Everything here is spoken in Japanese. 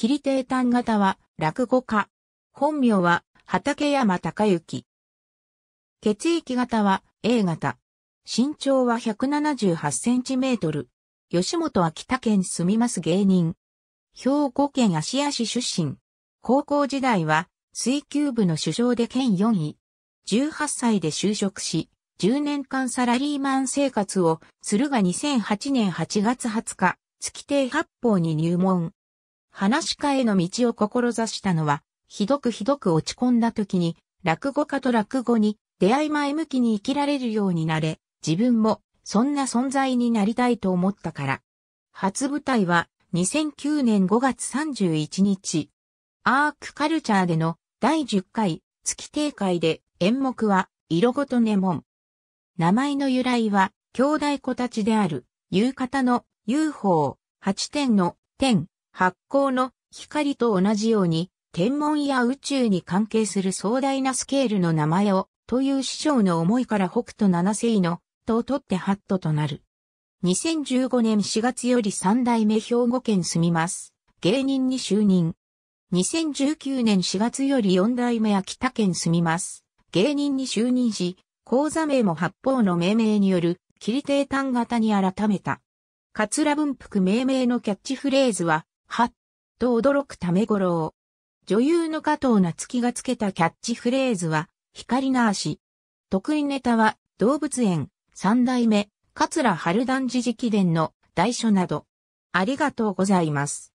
キリ丹型は、落語家。本名は、畠山隆之。血液型は、A 型。身長は178センチメートル。吉本秋田県住みます芸人。兵庫県芦屋市出身。高校時代は、水球部の首相で県4位。18歳で就職し、10年間サラリーマン生活をするが2008年8月20日、月亭八方に入門。話し家への道を志したのは、ひどくひどく落ち込んだ時に、落語家と落語に出会い前向きに生きられるようになれ、自分もそんな存在になりたいと思ったから。初舞台は2009年5月31日、アークカルチャーでの第10回月定会で演目は色ごとネモン。名前の由来は兄弟子たちである、夕方の UFO、8点の点、発光の光と同じように、天文や宇宙に関係する壮大なスケールの名前を、という師匠の思いから北斗七世の、と取ってハットとなる。2015年4月より三代目兵庫県住みます。芸人に就任。2019年4月より四代目秋田県住みます。芸人に就任し、講座名も八方の命名による、切り定単型に改めた。カツラ文福命名のキャッチフレーズは、はっ、と驚くため五郎。女優の加藤夏樹がつけたキャッチフレーズは、光な足。得意ネタは、動物園、三代目、桂春団寺直伝の、代書など。ありがとうございます。